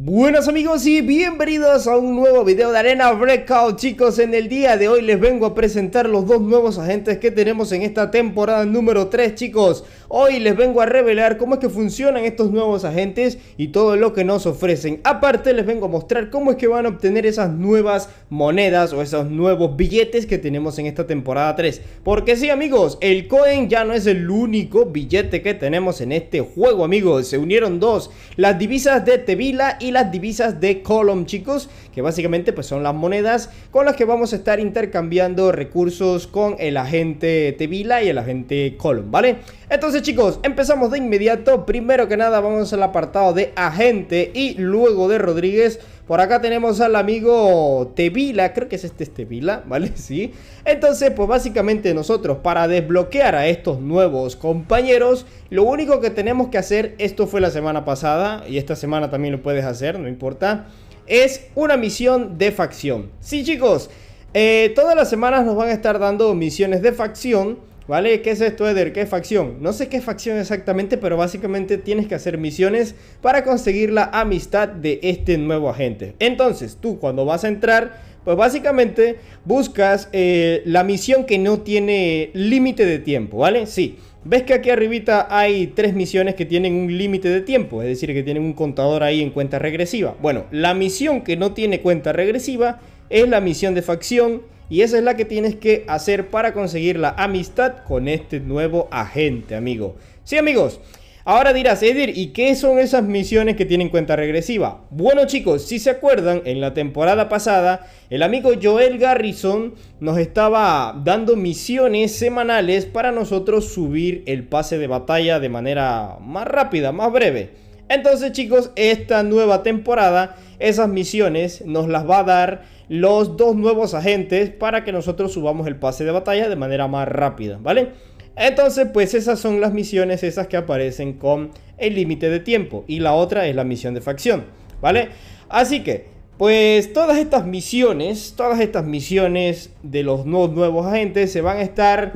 Buenas amigos y bienvenidos a un nuevo video de Arena Breakout chicos en el día de hoy les vengo a presentar los dos nuevos agentes que tenemos en esta temporada número 3 chicos Hoy les vengo a revelar cómo es que funcionan estos nuevos agentes y todo lo que nos ofrecen Aparte les vengo a mostrar cómo es que van a obtener esas nuevas monedas o esos nuevos billetes que tenemos en esta temporada 3 Porque sí amigos, el Cohen ya no es el único billete que tenemos en este juego amigos Se unieron dos, las divisas de Tevila y y las divisas de column chicos, que básicamente pues son las monedas con las que vamos a estar intercambiando recursos con el agente Tevila y el agente Colom, ¿vale? Entonces, chicos, empezamos de inmediato. Primero que nada, vamos al apartado de agente y luego de Rodríguez por acá tenemos al amigo Tevila, creo que es este Tevila, ¿vale? Sí. Entonces, pues básicamente nosotros para desbloquear a estos nuevos compañeros, lo único que tenemos que hacer, esto fue la semana pasada y esta semana también lo puedes hacer, no importa, es una misión de facción. Sí, chicos, eh, todas las semanas nos van a estar dando misiones de facción. ¿Vale? ¿Qué es esto, Eder? ¿Qué facción? No sé qué facción exactamente, pero básicamente tienes que hacer misiones para conseguir la amistad de este nuevo agente. Entonces, tú cuando vas a entrar, pues básicamente buscas eh, la misión que no tiene límite de tiempo, ¿vale? Sí. Ves que aquí arribita hay tres misiones que tienen un límite de tiempo, es decir, que tienen un contador ahí en cuenta regresiva. Bueno, la misión que no tiene cuenta regresiva es la misión de facción y esa es la que tienes que hacer para conseguir la amistad con este nuevo agente, amigo. Sí, amigos. Ahora dirás, Edir, ¿y qué son esas misiones que tienen cuenta regresiva? Bueno chicos, si se acuerdan, en la temporada pasada, el amigo Joel Garrison nos estaba dando misiones semanales para nosotros subir el pase de batalla de manera más rápida, más breve. Entonces chicos, esta nueva temporada, esas misiones nos las va a dar los dos nuevos agentes para que nosotros subamos el pase de batalla de manera más rápida, ¿vale? Entonces, pues esas son las misiones, esas que aparecen con el límite de tiempo. Y la otra es la misión de facción, ¿vale? Así que, pues todas estas misiones, todas estas misiones de los nuevos agentes se van a estar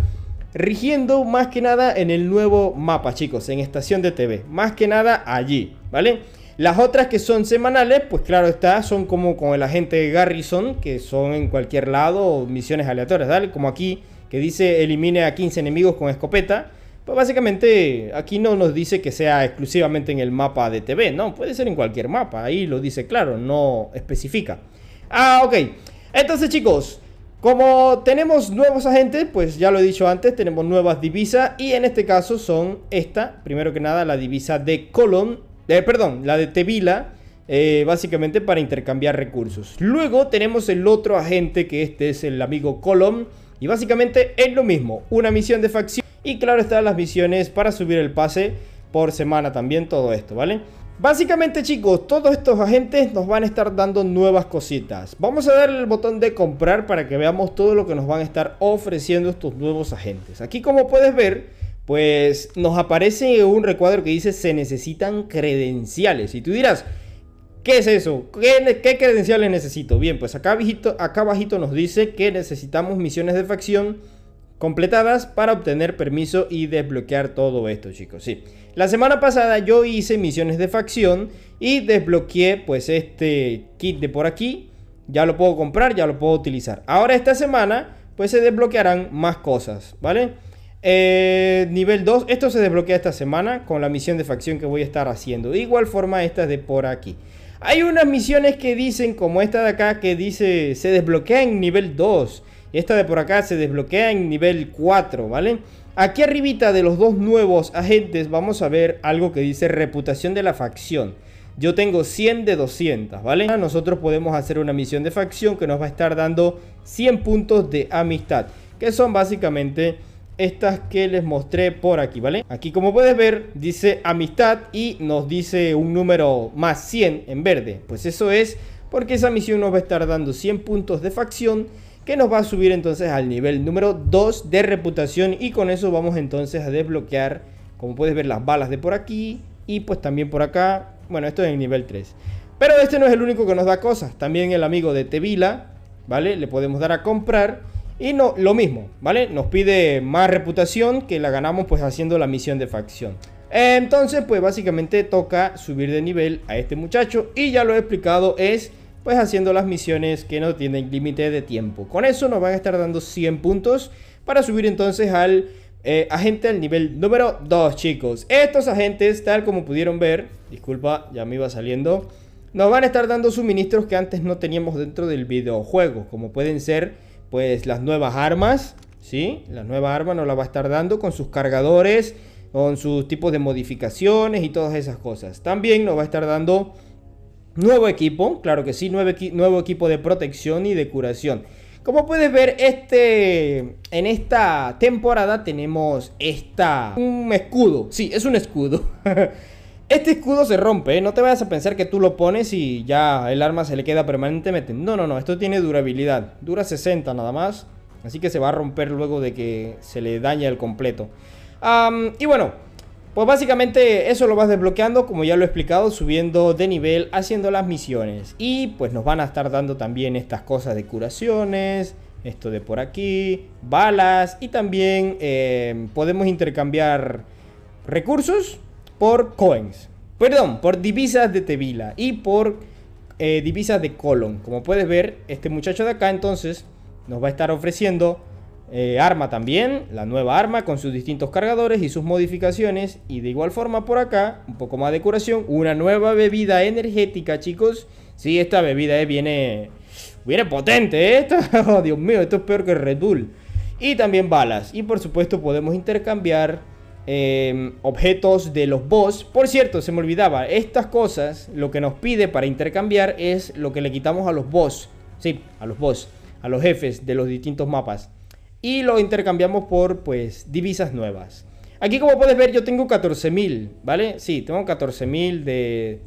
rigiendo más que nada en el nuevo mapa, chicos, en estación de TV. Más que nada allí, ¿vale? Las otras que son semanales, pues claro está, son como con el agente Garrison, que son en cualquier lado misiones aleatorias, ¿vale? Como aquí, que dice elimine a 15 enemigos con escopeta. Pues básicamente aquí no nos dice que sea exclusivamente en el mapa de TV, no, puede ser en cualquier mapa, ahí lo dice claro, no especifica. Ah, ok. Entonces chicos, como tenemos nuevos agentes, pues ya lo he dicho antes, tenemos nuevas divisas y en este caso son esta, primero que nada la divisa de Colón, eh, perdón, la de Tevila, eh, básicamente para intercambiar recursos. Luego tenemos el otro agente que este es el amigo Colon. y básicamente es lo mismo, una misión de facción y claro están las misiones para subir el pase por semana también todo esto, ¿vale? Básicamente chicos, todos estos agentes nos van a estar dando nuevas cositas. Vamos a darle el botón de comprar para que veamos todo lo que nos van a estar ofreciendo estos nuevos agentes. Aquí como puedes ver, pues nos aparece un recuadro que dice se necesitan credenciales. Y tú dirás, ¿Qué es eso? ¿Qué, credenciales necesito? Bien, pues acá, abajito, acá abajito nos dice que necesitamos misiones de facción completadas para obtener permiso y desbloquear todo esto, chicos. Sí. La semana pasada yo hice misiones de facción y desbloqueé pues este kit de por aquí. Ya lo puedo comprar, ya lo puedo utilizar. Ahora esta semana pues se desbloquearán más cosas, ¿vale? Eh, nivel 2, esto se desbloquea esta semana con la misión de facción que voy a estar haciendo. De igual forma estas de por aquí. Hay unas misiones que dicen, como esta de acá, que dice se desbloquea en nivel 2. Esta de por acá se desbloquea en nivel 4, ¿vale? Aquí arribita de los dos nuevos agentes vamos a ver algo que dice reputación de la facción. Yo tengo 100 de 200, ¿vale? Ah, nosotros podemos hacer una misión de facción que nos va a estar dando 100 puntos de amistad. Que son básicamente estas que les mostré por aquí, ¿vale? Aquí como puedes ver dice amistad y nos dice un número más 100 en verde. Pues eso es porque esa misión nos va a estar dando 100 puntos de facción que nos va a subir entonces al nivel número 2 de reputación y con eso vamos entonces a desbloquear, como puedes ver, las balas de por aquí y pues también por acá, bueno, esto es el nivel 3. Pero este no es el único que nos da cosas, también el amigo de Tevila, ¿vale? Le podemos dar a comprar y no, lo mismo, ¿vale? Nos pide más reputación que la ganamos pues haciendo la misión de facción. Entonces pues básicamente toca subir de nivel a este muchacho y ya lo he explicado es pues haciendo las misiones que no tienen límite de tiempo. Con eso nos van a estar dando 100 puntos para subir entonces al eh, agente al nivel número 2, chicos. Estos agentes, tal como pudieron ver, disculpa, ya me iba saliendo, nos van a estar dando suministros que antes no teníamos dentro del videojuego, como pueden ser pues las nuevas armas, ¿sí? la nueva arma nos la va a estar dando con sus cargadores, con sus tipos de modificaciones y todas esas cosas. También nos va a estar dando Nuevo equipo, claro que sí, nuevo, equipo de protección y de curación. Como puedes ver, este, en esta temporada tenemos esta, un escudo. Sí, es un escudo. este escudo se rompe, ¿eh? no te vayas a pensar que tú lo pones y ya el arma se le queda permanentemente. No, no, no, esto tiene durabilidad. Dura 60 nada más, así que se va a romper luego de que se le daña el completo. y bueno, pues básicamente eso lo vas desbloqueando, como ya lo he explicado, subiendo de nivel, haciendo las misiones. Y pues nos van a estar dando también estas cosas de curaciones, esto de por aquí, balas y también eh, podemos intercambiar recursos por coins. Perdón, por divisas de Tevila y por eh, divisas de Colon. Como puedes ver, este muchacho de acá entonces nos va a estar ofreciendo eh, arma también, la nueva arma con sus distintos cargadores y sus modificaciones. Y de igual forma por acá, un poco más de curación, una nueva bebida energética, chicos. Sí, esta bebida eh, viene, viene potente, eh, oh, Dios mío, esto es peor que Red Bull. Y también balas. Y por supuesto podemos intercambiar em, objetos de los boss. Por cierto, se me olvidaba, estas cosas lo que nos pide para intercambiar es lo que le quitamos a los boss. Sí, a los boss, a los jefes de los distintos mapas y lo intercambiamos por pues divisas nuevas. Aquí como puedes ver yo tengo 14.000, ¿vale? Sí, tengo 14.000 de,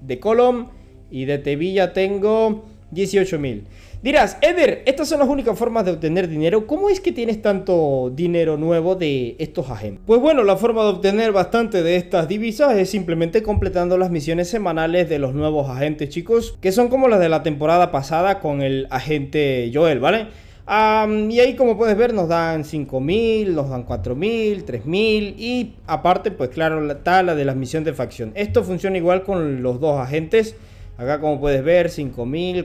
de Colom y de Tevilla tengo 18.000. Dirás, Ever, estas son las únicas formas de obtener dinero. ¿Cómo es que tienes tanto dinero nuevo de estos agentes? Pues bueno, la forma de obtener bastante de estas divisas es simplemente completando las misiones semanales de los nuevos agentes, chicos, que son como las de la temporada pasada con el agente Joel, ¿vale? y ahí como puedes ver nos dan 5.000, nos dan 4.000, 3.000 y aparte pues claro la de las misiones de facción. Esto funciona igual con los dos agentes. Acá como puedes ver 5.000, 4.000,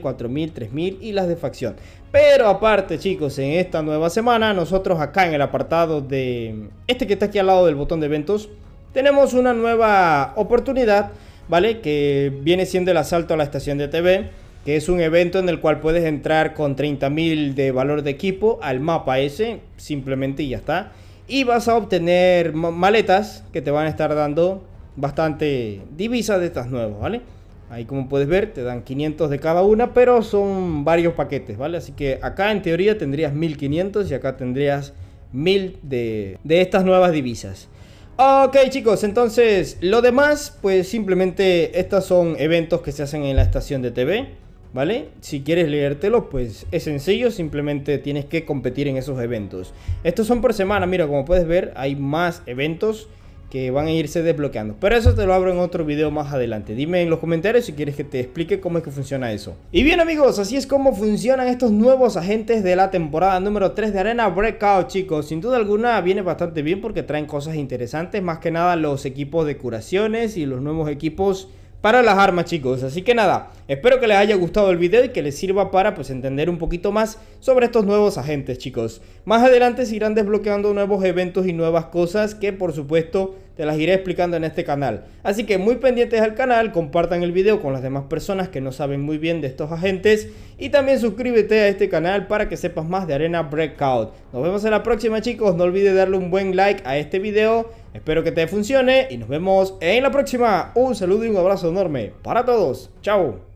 3.000 y las de facción. Pero aparte chicos en esta nueva semana nosotros acá en el apartado de este que está aquí al lado del botón de eventos tenemos una nueva oportunidad, ¿vale? Que viene siendo el asalto a la estación de TV que es un evento en el cual puedes entrar con 30.000 de valor de equipo al mapa ese, simplemente y ya está. Y vas a obtener maletas que te van a estar dando bastante divisas de estas nuevas, ¿vale? Ahí como puedes ver te dan 500 de cada una, pero son varios paquetes, ¿vale? Así que acá en teoría tendrías 1500 y acá tendrías 1000 de, de estas nuevas divisas. Ok chicos, entonces lo demás, pues simplemente estos son eventos que se hacen en la estación de TV. ¿vale? Si quieres leértelo, pues es sencillo, simplemente tienes que competir en esos eventos. Estos son por semana, mira, como puedes ver, hay más eventos que van a irse desbloqueando. Pero eso te lo abro en otro video más adelante. Dime en los comentarios si quieres que te explique cómo es que funciona eso. Y bien amigos, así es como funcionan estos nuevos agentes de la temporada número 3 de Arena Breakout, chicos. Sin duda alguna viene bastante bien porque traen cosas interesantes, más que nada los equipos de curaciones y los nuevos equipos para las armas chicos. Así que nada, espero que les haya gustado el video y que les sirva para pues entender un poquito más sobre estos nuevos agentes chicos. Más adelante se irán desbloqueando nuevos eventos y nuevas cosas que por supuesto te las iré explicando en este canal. Así que muy pendientes al canal, compartan el video con las demás personas que no saben muy bien de estos agentes y también suscríbete a este canal para que sepas más de Arena Breakout. Nos vemos en la próxima chicos, no olvides darle un buen like a este video, espero que te funcione y nos vemos en la próxima. Un saludo y un abrazo enorme para todos, chao.